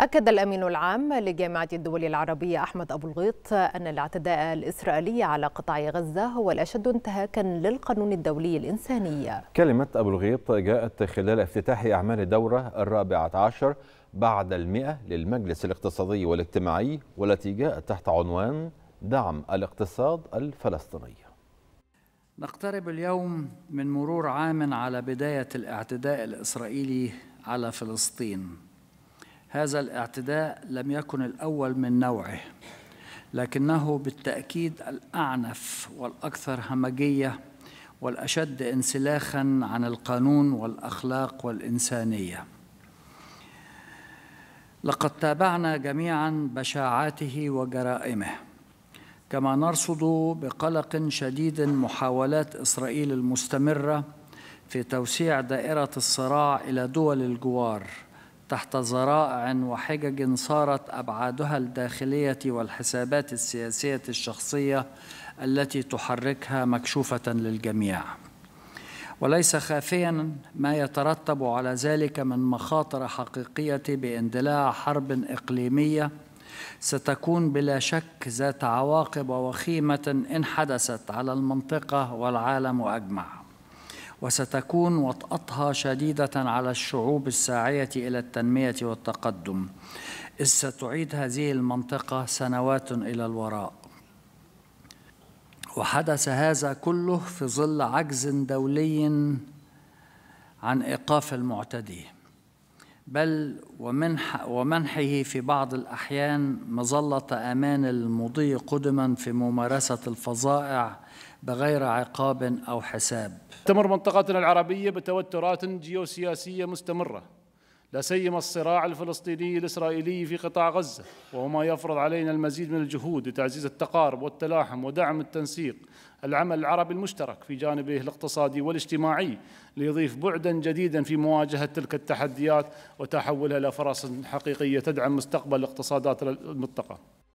أكد الأمين العام لجامعة الدول العربية أحمد أبو الغيط أن الاعتداء الإسرائيلي على قطاع غزة هو الأشد انتهاكا للقانون الدولي الإنساني كلمة أبو الغيط جاءت خلال افتتاح أعمال الدورة الرابعة عشر بعد المئة للمجلس الاقتصادي والاجتماعي والتي جاءت تحت عنوان دعم الاقتصاد الفلسطيني نقترب اليوم من مرور عام على بداية الاعتداء الإسرائيلي على فلسطين هذا الاعتداء لم يكن الأول من نوعه لكنه بالتأكيد الأعنف والأكثر همجية والأشد انسلاخا عن القانون والأخلاق والإنسانية لقد تابعنا جميعا بشاعاته وجرائمه كما نرصد بقلق شديد محاولات إسرائيل المستمرة في توسيع دائرة الصراع إلى دول الجوار تحت ذرائع وحجج صارت أبعادها الداخلية والحسابات السياسية الشخصية التي تحركها مكشوفة للجميع وليس خافيا ما يترتب على ذلك من مخاطر حقيقية باندلاع حرب إقليمية ستكون بلا شك ذات عواقب وخيمة إن حدثت على المنطقة والعالم أجمع وستكون وطأتها شديدة على الشعوب الساعية إلى التنمية والتقدم إذ ستعيد هذه المنطقة سنوات إلى الوراء وحدث هذا كله في ظل عجز دولي عن إيقاف المعتدي بل ومنح ومنحه في بعض الأحيان مظلة أمان المضي قدما في ممارسة الفظائع بغير عقاب أو حساب تمر منطقتنا العربية بتوترات جيوسياسية مستمرة لا سيما الصراع الفلسطيني الاسرائيلي في قطاع غزه وهو ما يفرض علينا المزيد من الجهود لتعزيز التقارب والتلاحم ودعم التنسيق العمل العربي المشترك في جانبه الاقتصادي والاجتماعي ليضيف بعدا جديدا في مواجهه تلك التحديات وتحولها الى فرص حقيقيه تدعم مستقبل اقتصادات المنطقه